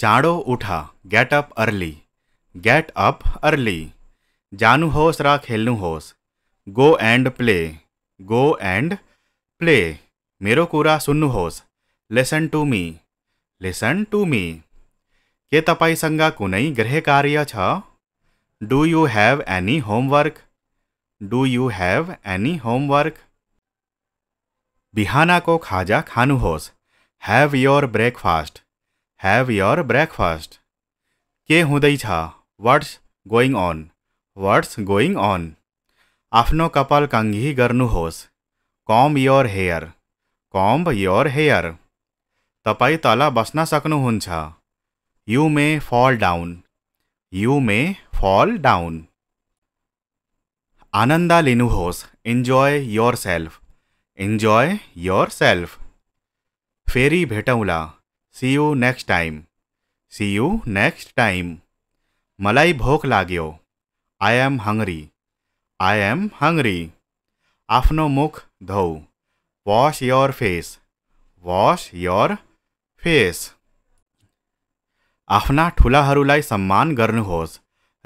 चाड़ो उठा get up early get up early जानू होस रा खेलू होस go and play go and play मेरो कुरा सुन्नु होस listen to me listen to me के तपाईँसँग कुनै गृह कार्य छ do you have any homework do you have any homework बिहानको खाजा खानुहोस् have your breakfast have your breakfast के what's going on what's going on अन कपाल कांगी गर्नुहोस् comb your hair comb your hair तपाईँ तल बस्न सक्नुहुन्छ यु मे फल डाउन यु मे फल डाउन आनन्द लिनुहोस् enjoy yourself enjoy yourself फेरि भेटौँला see you next time see you next time मलाई भोक लगे I am hungry I am hungry आफ्नो मुख धौ wash your face wash your face आपना ठूला सम्मान करूस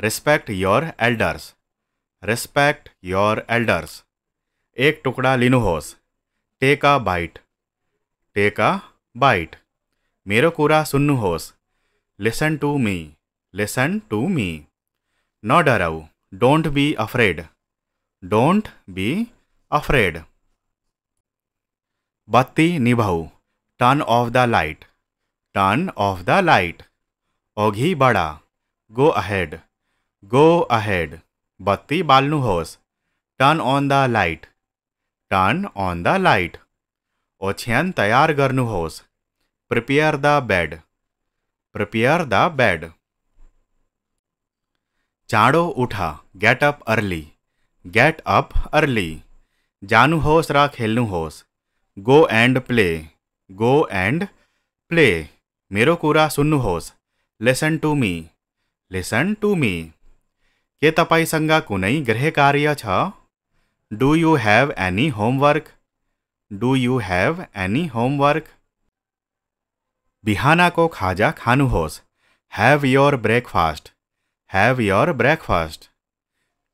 respect your elders respect your elders एक टुकड़ा लिखोस take a bite take a bite मेरो कुरा सुन्नुहोस् listen to me listen to me न डराउ don't be afraid don't be afraid बत्ती निभाउ turn off the light turn off the light ओघी बड़ा गो अहेड गो अहेड बत्ती बाल्नुहोस् turn on the light turn on the light ओछ्यान तयार गर्नुहोस् prepare the bed prepare the bed चाड़ो उठा get up early get up early जानू होश रा खेलू होश go and play go and play मेरो कुरा सुन्नु होस listen to me listen to me के तपाईँसँग कुनै गृह कार्य छ do you have any homework do you have any homework को खाजा खानुहोस् have your breakfast have your breakfast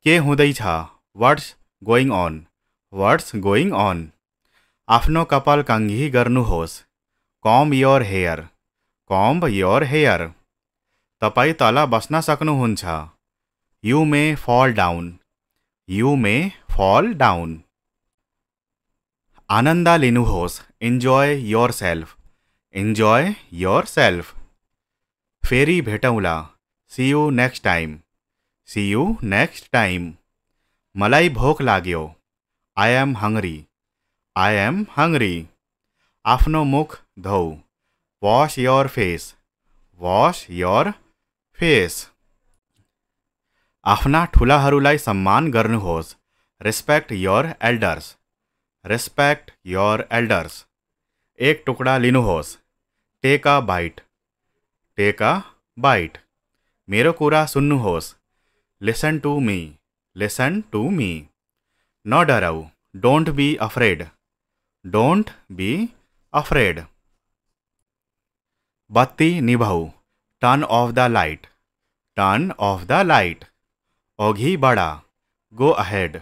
के हुँदैछ going on what's going on अन कपाल कंघी गर्नुहोस् comb your hair comb your hair तपाई तल बस्ना सक्नुहुन्छ you may fall down you may fall down आनंद लिनुहोस् enjoy yourself enjoy yourself फेरी भेटौँला see you next time see you next time मलाई भोक लाग्यो I am hungry I am hungry आफ्नो मुख धौ wash your face wash your face आफ्ना ठुलाहरूलाई सम्मान गर्नुहोस् respect your elders respect your elders एक टुकड़ा लिनुहोस take a bite take a bite मेरो कुरा सुन्नुहोस् listen to me listen to me न डराउ don't be afraid don't be afraid बत्ती निभाऊ turn off the light turn off the light अघि बढा गो अहेड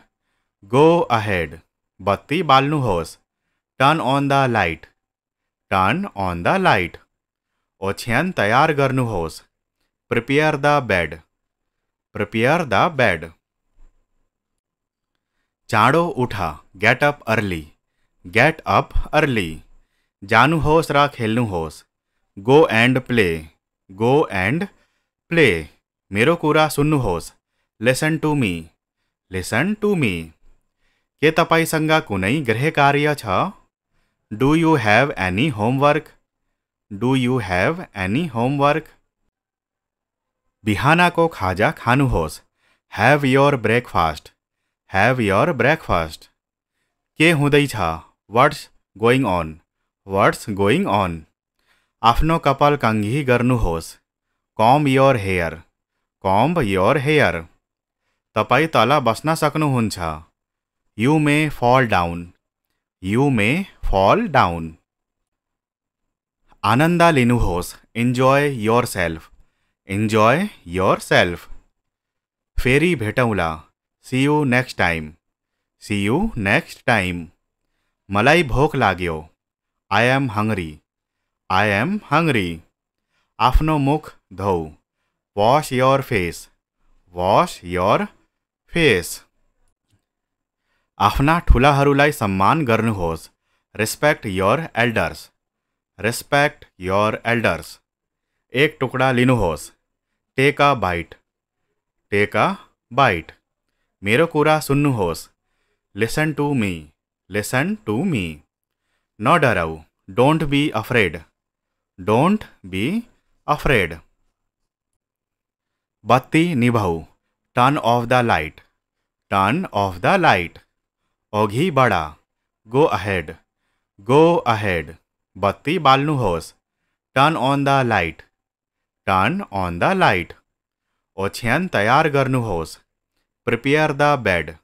गो अहेड बत्ती बाल्नुहोस् turn on the light turn on the light ओछ्यान तैयार गर्नुहोस् prepare the bed prepare the bed चाँडो उठा get up early get up early जानुहोस् र खेल्नुहोस् go and play go and play मेरो कुरा सुन्नुहोस् listen to me listen to me के तपाईसँग कुनै गृह कार्य छ Do you have any homework? Do you have any homework? Bihana ko khaja khanuhos. Have your breakfast. Have your breakfast. Ke hudaicha. What's going on? What's going on? Afno kapal kanghi garnuhos. Comb your hair. Comb your hair. Tapai tala basna saknu saknuhuncha. You may fall down. You may fall down आनंदा लिनुहोस enjoy yourself enjoy yourself फेरी भेटवला see you next time see you next time मलाई भोक लगे I am hungry I am hungry आपनो मुख धौ wash your face wash your face आफ्ना ठुलाहरूलाई सम्मान गर्नुहोस् respect your elders respect your elders एक टुकड़ा लिनुहोस take a bite take a bite मेरो कुरा सुन्नुहोस् listen to me listen to मी न डराउ don't be afraid don't be afraid बत्ती निभाऊ turn off the light turn off the light ओघी बड़ा go ahead Go ahead. Batti balnu hos. Turn on the light. Turn on the light. Ochyan tayar garnu hos. Prepare the bed.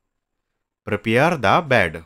Prepare the bed.